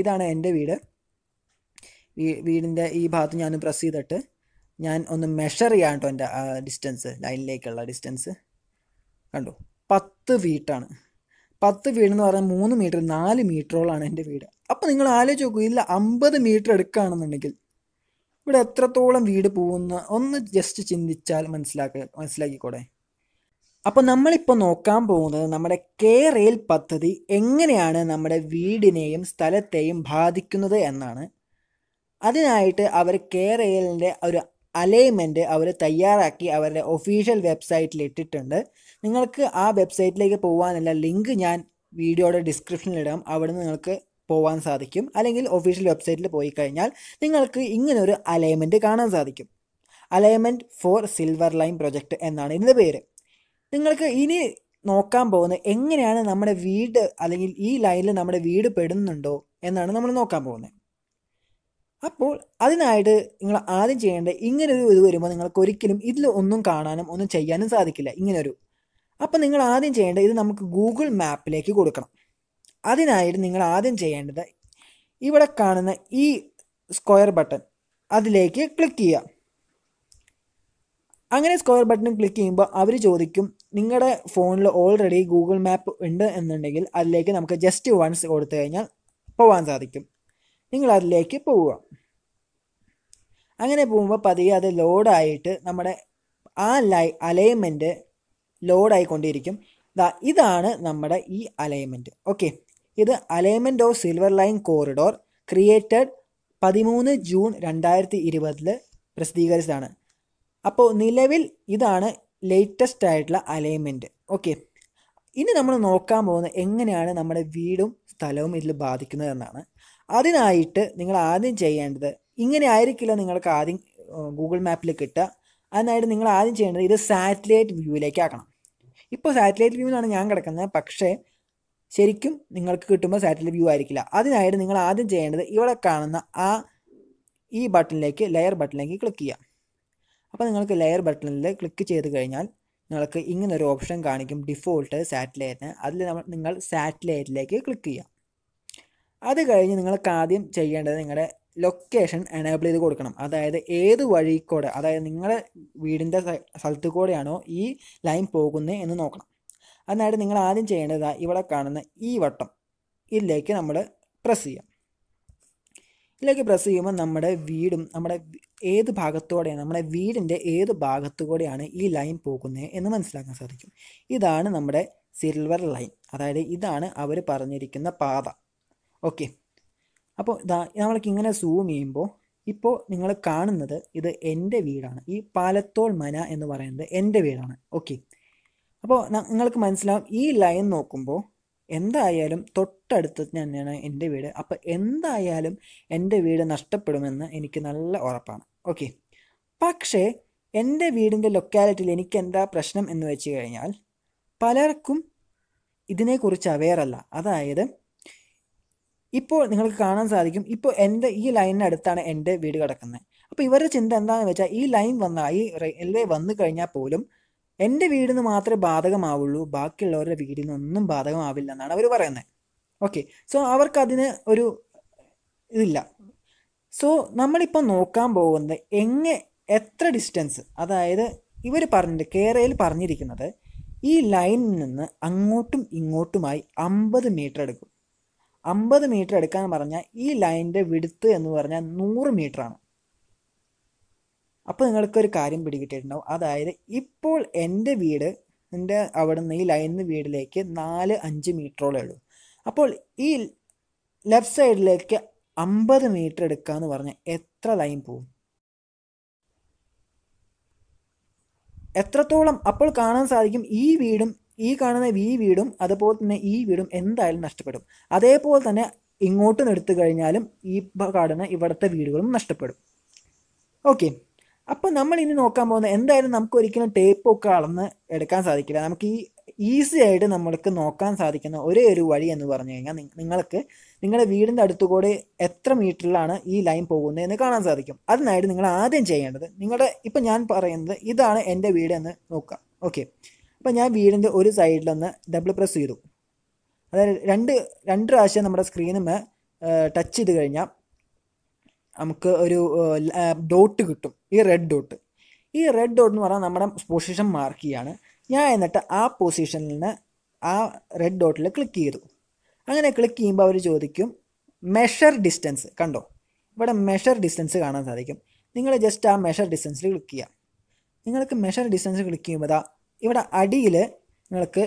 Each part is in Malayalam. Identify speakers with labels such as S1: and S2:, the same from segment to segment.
S1: ഇതാണ് എൻ്റെ വീട് വീടിൻ്റെ ഈ ഭാഗത്ത് ഞാൻ പ്രസ് ചെയ്തിട്ട് ഞാൻ ഒന്ന് മെഷർ ചെയ്യാം കേട്ടോ എൻ്റെ ഡിസ്റ്റൻസ് ലൈനിലേക്കുള്ള ഡിസ്റ്റൻസ് കണ്ടു പത്ത് വീട്ടാണ് പത്ത് വീട് എന്ന് പറഞ്ഞാൽ മൂന്ന് മീറ്റർ നാല് മീറ്ററോളാണ് എൻ്റെ വീട് അപ്പോൾ നിങ്ങൾ ആലോചിച്ച് നോക്കൂ ഇല്ല അമ്പത് മീറ്റർ എടുക്കുകയാണെന്നുണ്ടെങ്കിൽ ഇവിടെ എത്രത്തോളം വീട് പോകുന്ന ഒന്ന് ജസ്റ്റ് ചിന്തിച്ചാൽ മനസ്സിലാക്ക മനസ്സിലാക്കിക്കോടെ അപ്പോൾ നമ്മളിപ്പോൾ നോക്കാൻ പോകുന്നത് നമ്മുടെ കെ റെയിൽ പദ്ധതി എങ്ങനെയാണ് നമ്മുടെ വീടിനെയും സ്ഥലത്തെയും ബാധിക്കുന്നത് എന്നാണ് അതിനായിട്ട് അവർ കെ റെയിലിൻ്റെ ഒരു അലൈൻമെൻ്റ് അവർ തയ്യാറാക്കി അവരുടെ ഒഫീഷ്യൽ വെബ്സൈറ്റിൽ ഇട്ടിട്ടുണ്ട് നിങ്ങൾക്ക് ആ വെബ്സൈറ്റിലേക്ക് പോകാനുള്ള ലിങ്ക് ഞാൻ വീഡിയോയുടെ ഡിസ്ക്രിപ്ഷനിൽ ഇടാം അവിടെ നിങ്ങൾക്ക് പോകാൻ സാധിക്കും അല്ലെങ്കിൽ ഒഫീഷ്യൽ വെബ്സൈറ്റിൽ പോയി കഴിഞ്ഞാൽ നിങ്ങൾക്ക് ഇങ്ങനൊരു അലൈൻമെൻറ്റ് കാണാൻ സാധിക്കും alignment for silver line project എന്നാണ് ഇതിൻ്റെ പേര് നിങ്ങൾക്ക് ഇനി നോക്കാൻ പോകുന്നത് എങ്ങനെയാണ് നമ്മുടെ വീട് അല്ലെങ്കിൽ ഈ ലൈനിൽ നമ്മുടെ വീട് പെടുന്നുണ്ടോ എന്നാണ് നമ്മൾ നോക്കാൻ പോകുന്നത് അപ്പോൾ അതിനായിട്ട് നിങ്ങൾ ആദ്യം ചെയ്യേണ്ടത് ഇങ്ങനൊരു ഇത് വരുമ്പോൾ നിങ്ങൾക്ക് ഒരിക്കലും ഇതിൽ ഒന്നും കാണാനും ഒന്നും ചെയ്യാനും സാധിക്കില്ല ഇങ്ങനൊരു അപ്പോൾ നിങ്ങൾ ആദ്യം ചെയ്യേണ്ടത് ഇത് നമുക്ക് ഗൂഗിൾ മാപ്പിലേക്ക് കൊടുക്കണം അതിനായിട്ട് നിങ്ങൾ ആദ്യം ചെയ്യേണ്ടത് ഇവിടെ കാണുന്ന ഈ സ്ക്വയർ ബട്ടൺ അതിലേക്ക് ക്ലിക്ക് ചെയ്യുക അങ്ങനെ സ്ക്വയർ ബട്ടൺ ക്ലിക്ക് ചെയ്യുമ്പോൾ അവർ ചോദിക്കും നിങ്ങളുടെ ഫോണിൽ ഓൾറെഡി ഗൂഗിൾ മാപ്പ് ഉണ്ട് എന്നുണ്ടെങ്കിൽ അതിലേക്ക് നമുക്ക് ജസ്റ്റ് വൺസ് കൊടുത്തു കഴിഞ്ഞാൽ പോകാൻ സാധിക്കും നിങ്ങൾ അതിലേക്ക് പോവുക അങ്ങനെ പോകുമ്പോൾ പതിയെ അത് ലോഡായിട്ട് നമ്മുടെ ആ ലൈ അലൈൻമെൻറ്റ് ലോഡായിക്കൊണ്ടിരിക്കും ഇതാണ് നമ്മുടെ ഈ അലൈൻമെൻറ്റ് ഓക്കെ ഇത് alignment of silver line corridor created പതിമൂന്ന് ജൂൺ രണ്ടായിരത്തി ഇരുപതിൽ പ്രസിദ്ധീകരിച്ചതാണ് അപ്പോൾ നിലവിൽ ഇതാണ് ലേറ്റസ്റ്റ് ആയിട്ടുള്ള അലൈൻമെൻറ്റ് ഓക്കെ ഇനി നമ്മൾ നോക്കാൻ പോകുന്നത് എങ്ങനെയാണ് നമ്മുടെ വീടും സ്ഥലവും ഇതിൽ ബാധിക്കുന്നത് എന്നാണ് അതിനായിട്ട് നിങ്ങൾ ആദ്യം ചെയ്യേണ്ടത് ഇങ്ങനെ ആയിരിക്കില്ല നിങ്ങൾക്ക് ആദ്യം ഗൂഗിൾ മാപ്പിൽ കിട്ടുക അതിനായിട്ട് നിങ്ങൾ ആദ്യം ചെയ്യേണ്ടത് ഇത് സാറ്റലൈറ്റ് വ്യൂവിലേക്ക് ആക്കണം ഇപ്പോൾ സാറ്റലൈറ്റ് വ്യൂവിലാണ് ഞാൻ കിടക്കുന്നത് പക്ഷേ ശരിക്കും നിങ്ങൾക്ക് കിട്ടുമ്പോൾ സാറ്റലൈറ്റ് വ്യൂ ആയിരിക്കില്ല അതിനായിട്ട് നിങ്ങൾ ആദ്യം ചെയ്യേണ്ടത് ഇവിടെ കാണുന്ന ആ ഈ ബട്ടണിലേക്ക് ലെയർ ബട്ടണിലേക്ക് ക്ലിക്ക് ചെയ്യാം അപ്പോൾ നിങ്ങൾക്ക് ലെയർ ബട്ടണിൽ ക്ലിക്ക് ചെയ്ത് കഴിഞ്ഞാൽ നിങ്ങൾക്ക് ഇങ്ങനെ ഒരു ഓപ്ഷൻ കാണിക്കും ഡിഫോൾട്ട് സാറ്റലൈറ്റിന് അതിൽ നമ്മൾ നിങ്ങൾ സാറ്റലൈറ്റിലേക്ക് ക്ലിക്ക് ചെയ്യാം അത് കഴിഞ്ഞ് നിങ്ങൾക്ക് ആദ്യം ചെയ്യേണ്ടത് നിങ്ങളുടെ ലൊക്കേഷൻ എനേബിൾ ചെയ്ത് കൊടുക്കണം അതായത് ഏത് വഴി കൂടെ അതായത് നിങ്ങളുടെ വീടിൻ്റെ സ്ഥലത്ത് കൂടെയാണോ ഈ ലൈൻ പോകുന്നത് എന്ന് നോക്കണം അതിനായിട്ട് നിങ്ങൾ ആദ്യം ചെയ്യേണ്ടത് ഇവിടെ കാണുന്ന ഈ വട്ടം ഇതിലേക്ക് നമ്മൾ പ്രസ് ചെയ്യാം ഇതിലേക്ക് പ്രസ് ചെയ്യുമ്പോൾ നമ്മുടെ വീടും നമ്മുടെ ഏത് ഭാഗത്തോടെയാണ് നമ്മുടെ വീടിൻ്റെ ഏത് ഭാഗത്തുകൂടെയാണ് ഈ ലൈൻ പോകുന്നത് എന്ന് മനസ്സിലാക്കാൻ സാധിക്കും ഇതാണ് നമ്മുടെ സിൽവർ ലൈൻ അതായത് ഇതാണ് അവർ പറഞ്ഞിരിക്കുന്ന പാത ഓക്കെ അപ്പോൾ ഇതാ നമ്മൾക്ക് ഇങ്ങനെ സൂം ചെയ്യുമ്പോൾ ഇപ്പോൾ നിങ്ങൾ കാണുന്നത് ഇത് എൻ്റെ വീടാണ് ഈ പാലത്തോൾ മന എന്ന് പറയുന്നത് എൻ്റെ വീടാണ് ഓക്കെ അപ്പോൾ നിങ്ങൾക്ക് മനസ്സിലാവും ഈ ലൈൻ നോക്കുമ്പോൾ എന്തായാലും തൊട്ടടുത്ത് തന്നെയാണ് എൻ്റെ വീട് അപ്പോൾ എന്തായാലും എൻ്റെ വീട് നഷ്ടപ്പെടുമെന്ന് എനിക്ക് നല്ല ഉറപ്പാണ് ഓക്കെ പക്ഷേ എൻ്റെ വീടിൻ്റെ ലൊക്കാലിറ്റിയിൽ എനിക്ക് എന്താ പ്രശ്നം എന്ന് വെച്ച് കഴിഞ്ഞാൽ പലർക്കും ഇതിനെക്കുറിച്ച് അവെയറല്ല അതായത് ഇപ്പോൾ നിങ്ങൾക്ക് കാണാൻ സാധിക്കും ഇപ്പോൾ എൻ്റെ ഈ ലൈനിന് അടുത്താണ് എൻ്റെ വീട് കിടക്കുന്നത് അപ്പോൾ ഇവരുടെ ചിന്ത എന്താണെന്ന് വെച്ചാൽ ഈ ലൈൻ വന്നാൽ ഈ റെയിൽവേ വന്നു കഴിഞ്ഞാൽ പോലും എൻ്റെ വീടിന് മാത്രമേ ബാധകമാവുള്ളൂ ബാക്കിയുള്ളവരുടെ വീടിന് ഒന്നും ബാധകമാവില്ല എന്നാണ് അവർ പറയുന്നത് ഓക്കെ സോ അവർക്കതിന് ഒരു ഇതില്ല സോ നമ്മളിപ്പോൾ നോക്കാൻ പോകുന്നത് എങ്ങനെ എത്ര ഡിസ്റ്റൻസ് അതായത് ഇവർ പറഞ്ഞിട്ട് കേരളയിൽ പറഞ്ഞിരിക്കുന്നത് ഈ ലൈനിൽ നിന്ന് അങ്ങോട്ടും ഇങ്ങോട്ടുമായി അമ്പത് മീറ്റർ എടുക്കും അമ്പത് മീറ്റർ എടുക്കാൻ പറഞ്ഞാൽ ഈ ലൈനിൻ്റെ വിടുത്ത് എന്ന് പറഞ്ഞാൽ നൂറ് മീറ്ററാണ് അപ്പോൾ നിങ്ങൾക്കൊരു കാര്യം പിടികിട്ടിട്ടുണ്ടാവും അതായത് ഇപ്പോൾ എൻ്റെ വീട് എൻ്റെ അവിടെ നിന്ന് ഈ ലൈനിന്ന് വീടിലേക്ക് നാല് അഞ്ച് മീറ്ററോളേ ഉള്ളൂ അപ്പോൾ ഈ ലെഫ്റ്റ് സൈഡിലേക്ക് അമ്പത് മീറ്റർ എടുക്കുക എന്ന് പറഞ്ഞാൽ എത്ര ലൈൻ പോവും എത്രത്തോളം അപ്പോൾ കാണാൻ സാധിക്കും ഈ വീടും ഈ കാണുന്ന ഈ വീടും അതുപോലെ തന്നെ ഈ വീടും എന്തായാലും നഷ്ടപ്പെടും അതേപോലെ തന്നെ ഇങ്ങോട്ട് എടുത്തു കഴിഞ്ഞാലും ഈ കാണുന്ന ഇവിടുത്തെ വീടുകളും നഷ്ടപ്പെടും ഓക്കെ അപ്പോൾ നമ്മൾ ഇനി നോക്കാൻ പോകുന്ന എന്തായാലും നമുക്ക് ഒരിക്കലും ടേപ്പ് ഒക്കെ അളന്ന് എടുക്കാൻ സാധിക്കില്ല നമുക്ക് ഈ ഈസി ആയിട്ട് നമ്മൾക്ക് നോക്കാൻ സാധിക്കുന്ന ഒരേ ഒരു വഴി എന്ന് പറഞ്ഞു കഴിഞ്ഞാൽ നിങ്ങൾക്ക് നിങ്ങളുടെ വീടിൻ്റെ അടുത്തുകൂടെ എത്ര മീറ്ററിലാണ് ഈ ലൈൻ പോകുന്നത് എന്ന് കാണാൻ സാധിക്കും അതിനായിട്ട് നിങ്ങൾ ആദ്യം ചെയ്യേണ്ടത് നിങ്ങളുടെ ഇപ്പം ഞാൻ പറയുന്നത് ഇതാണ് എൻ്റെ വീട് എന്ന് നോക്കുക ഓക്കെ അപ്പം ഞാൻ വീടിൻ്റെ ഒരു സൈഡിലൊന്ന് ഡബിൾ പ്രസ് ചെയ്തു അതായത് രണ്ട് രണ്ട് പ്രാവശ്യം നമ്മുടെ സ്ക്രീനുമേ ടച്ച് ചെയ്ത് കഴിഞ്ഞാൽ നമുക്ക് ഒരു ഡോട്ട് കിട്ടും ഈ റെഡ് ഡോട്ട് ഈ റെഡ് ഡോട്ട് എന്ന് പറഞ്ഞാൽ നമ്മുടെ പൊസിഷൻ മാർക്ക് ചെയ്യാണ് ഞാൻ എന്നിട്ട് ആ പൊസിഷനിൽ നിന്ന് ആ റെഡ് ഡോട്ടിൽ ക്ലിക്ക് ചെയ്തു അങ്ങനെ ക്ലിക്ക് ചെയ്യുമ്പോൾ അവർ ചോദിക്കും മെഷർ ഡിസ്റ്റൻസ് കണ്ടോ ഇവിടെ മെഷർ ഡിസ്റ്റൻസ് കാണാൻ സാധിക്കും നിങ്ങൾ ജസ്റ്റ് ആ മെഷർ ഡിസ്റ്റൻസിൽ ക്ലിക്ക് ചെയ്യാം നിങ്ങൾക്ക് മെഷർ ഡിസ്റ്റൻസ് ക്ലിക്ക് ചെയ്യുമ്പോൾ ഇവിടെ അടിയിൽ നിങ്ങൾക്ക്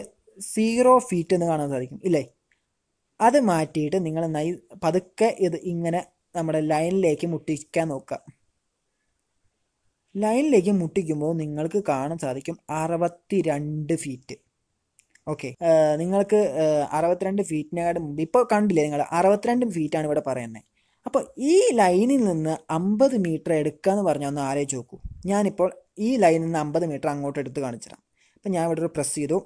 S1: സീറോ ഫീറ്റ് എന്ന് കാണാൻ സാധിക്കും ഇല്ലേ അത് മാറ്റിയിട്ട് നിങ്ങൾ നൈ പതുക്കെ ഇത് ഇങ്ങനെ നമ്മുടെ ലൈനിലേക്ക് മുട്ടിക്കാൻ നോക്കുക ലൈനിലേക്ക് മുട്ടിക്കുമ്പോൾ നിങ്ങൾക്ക് കാണാൻ സാധിക്കും അറുപത്തി രണ്ട് ഫീറ്റ് ഓക്കെ നിങ്ങൾക്ക് അറുപത്തിരണ്ട് ഫീറ്റിനെക്കാട് മുമ്പ് ഇപ്പോൾ കണ്ടില്ലേ നിങ്ങൾ അറുപത്തിരണ്ട് ഫീറ്റാണ് ഇവിടെ പറയുന്നത് അപ്പോൾ ഈ ലൈനിൽ നിന്ന് അമ്പത് മീറ്റർ എടുക്കുക എന്ന് പറഞ്ഞാൽ ഒന്ന് ആലോചിച്ച് നോക്കൂ ഞാനിപ്പോൾ ഈ ലൈനിൽ നിന്ന് അമ്പത് മീറ്റർ അങ്ങോട്ട് എടുത്ത് കാണിച്ചു തരാം അപ്പോൾ ഞാൻ ഇവിടെ ഒരു പ്രസ് ചെയ്തു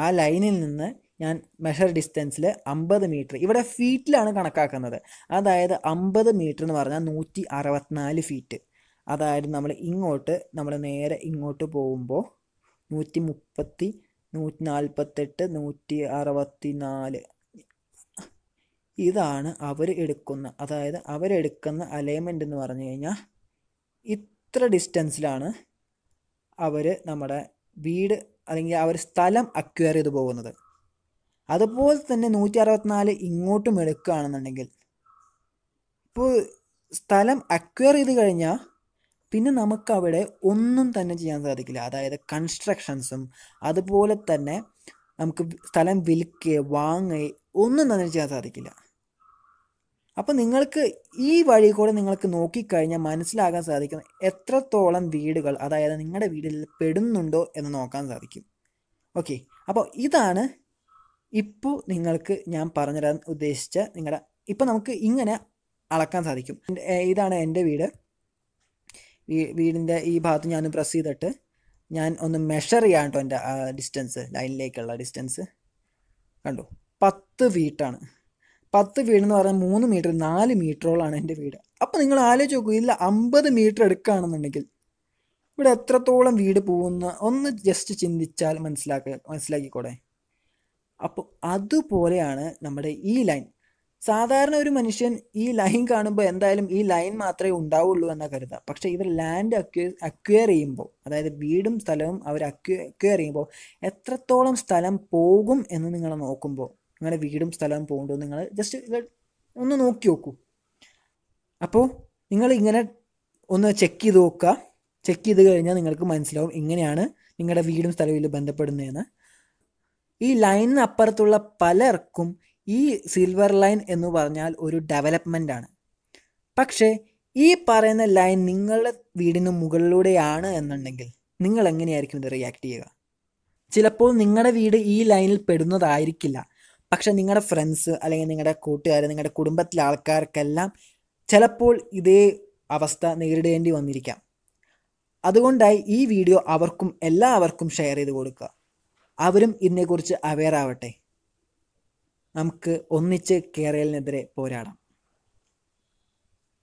S1: ആ ലൈനിൽ നിന്ന് ഞാൻ മെഷർ ഡിസ്റ്റൻസിൽ അമ്പത് മീറ്റർ ഇവിടെ ഫീറ്റിലാണ് കണക്കാക്കുന്നത് അതായത് അമ്പത് മീറ്റർ എന്ന് പറഞ്ഞാൽ നൂറ്റി അറുപത്തിനാല് ഫീറ്റ് അതായത് നമ്മൾ ഇങ്ങോട്ട് നമ്മൾ നേരെ ഇങ്ങോട്ട് പോകുമ്പോൾ നൂറ്റി മുപ്പത്തി നൂറ്റി നാൽപ്പത്തെട്ട് നൂറ്റി അറുപത്തി നാല് ഇതാണ് അവർ എടുക്കുന്ന അതായത് അവരെടുക്കുന്ന അലൈൻമെൻ്റ് എന്ന് പറഞ്ഞു കഴിഞ്ഞാൽ ഇത്ര ഡിസ്റ്റൻസിലാണ് അവർ നമ്മുടെ വീട് അല്ലെങ്കിൽ അവർ സ്ഥലം അക്വയർ ചെയ്ത് പോകുന്നത് അതുപോലെ തന്നെ നൂറ്റി അറുപത്തിനാല് ഇങ്ങോട്ടും എടുക്കുകയാണെന്നുണ്ടെങ്കിൽ ഇപ്പോൾ സ്ഥലം അക്വയർ ചെയ്ത് കഴിഞ്ഞാൽ പിന്നെ നമുക്ക് അവിടെ ഒന്നും തന്നെ ചെയ്യാൻ സാധിക്കില്ല അതായത് കൺസ്ട്രക്ഷൻസും അതുപോലെ തന്നെ നമുക്ക് സ്ഥലം വിൽക്കുക വാങ്ങുക ഒന്നും തന്നെ ചെയ്യാൻ സാധിക്കില്ല അപ്പോൾ നിങ്ങൾക്ക് ഈ വഴി കൂടെ നിങ്ങൾക്ക് നോക്കിക്കഴിഞ്ഞാൽ മനസ്സിലാകാൻ സാധിക്കും എത്രത്തോളം വീടുകൾ അതായത് നിങ്ങളുടെ വീടിൽ പെടുന്നുണ്ടോ എന്ന് നോക്കാൻ സാധിക്കും ഓക്കെ അപ്പോൾ ഇതാണ് ഇപ്പോൾ നിങ്ങൾക്ക് ഞാൻ പറഞ്ഞുതരാൻ ഉദ്ദേശിച്ച നിങ്ങളുടെ ഇപ്പം നമുക്ക് ഇങ്ങനെ അളക്കാൻ സാധിക്കും ഇതാണ് എൻ്റെ വീട് വീടിൻ്റെ ഈ ഭാഗത്ത് ഞാൻ പ്രസ് ചെയ്തിട്ട് ഞാൻ ഒന്ന് മെഷർ ചെയ്യാൻ കേട്ടോ എൻ്റെ ഡിസ്റ്റൻസ് ലൈനിലേക്കുള്ള ഡിസ്റ്റൻസ് കണ്ടു പത്ത് വീട്ടാണ് പത്ത് വീട് എന്ന് പറഞ്ഞാൽ മൂന്ന് മീറ്റർ നാല് മീറ്ററോളാണ് എൻ്റെ വീട് അപ്പോൾ നിങ്ങൾ ആലോചിച്ച് നോക്കൂ ഇല്ല അമ്പത് മീറ്റർ എടുക്കുകയാണെന്നുണ്ടെങ്കിൽ ഇവിടെ എത്രത്തോളം വീട് പോകുന്ന ഒന്ന് ജസ്റ്റ് ചിന്തിച്ചാൽ മനസ്സിലാക്ക മനസ്സിലാക്കിക്കോടെ അപ്പോൾ അതുപോലെയാണ് നമ്മുടെ ഈ ലൈൻ സാധാരണ ഒരു മനുഷ്യൻ ഈ ലൈൻ കാണുമ്പോൾ എന്തായാലും ഈ ലൈൻ മാത്രമേ ഉണ്ടാവുള്ളൂ എന്ന കരുതാം പക്ഷേ ഇവർ ലാൻഡ് അക്വയർ അക്വയർ ചെയ്യുമ്പോൾ അതായത് വീടും സ്ഥലവും അവർ അക്വ അക്വയർ ചെയ്യുമ്പോൾ എത്രത്തോളം സ്ഥലം പോകും എന്ന് നിങ്ങൾ നോക്കുമ്പോൾ നിങ്ങളുടെ വീടും സ്ഥലവും പോകുമ്പോൾ നിങ്ങൾ ജസ്റ്റ് ഒന്ന് നോക്കി നോക്കൂ അപ്പോൾ നിങ്ങൾ ഇങ്ങനെ ഒന്ന് ചെക്ക് ചെയ്ത് നോക്കുക ചെക്ക് ചെയ്ത് കഴിഞ്ഞാൽ നിങ്ങൾക്ക് മനസ്സിലാവും ഇങ്ങനെയാണ് നിങ്ങളുടെ വീടും സ്ഥലവും ബന്ധപ്പെടുന്നതെന്ന് ഈ ലൈനിന് അപ്പുറത്തുള്ള പലർക്കും ഈ സിൽവർ ലൈൻ എന്ന് പറഞ്ഞാൽ ഒരു ഡെവലപ്മെൻ്റ് ആണ് പക്ഷേ ഈ പറയുന്ന ലൈൻ നിങ്ങളുടെ വീടിന് മുകളിലൂടെയാണ് എന്നുണ്ടെങ്കിൽ നിങ്ങൾ എങ്ങനെയായിരിക്കും ഇത് റിയാക്ട് ചെയ്യുക ചിലപ്പോൾ നിങ്ങളുടെ വീട് ഈ ലൈനിൽ പെടുന്നതായിരിക്കില്ല പക്ഷെ നിങ്ങളുടെ ഫ്രണ്ട്സ് അല്ലെങ്കിൽ നിങ്ങളുടെ കൂട്ടുകാർ നിങ്ങളുടെ കുടുംബത്തിലെ ആൾക്കാർക്കെല്ലാം ചിലപ്പോൾ ഇതേ അവസ്ഥ നേരിടേണ്ടി വന്നിരിക്കാം അതുകൊണ്ടായി ഈ വീഡിയോ അവർക്കും എല്ലാവർക്കും ഷെയർ ചെയ്ത് കൊടുക്കുക അവരും ഇതിനെക്കുറിച്ച് അവെയർ ആവട്ടെ നമുക്ക് ഒന്നിച്ച് കേരളിനെതിരെ പോരാടാം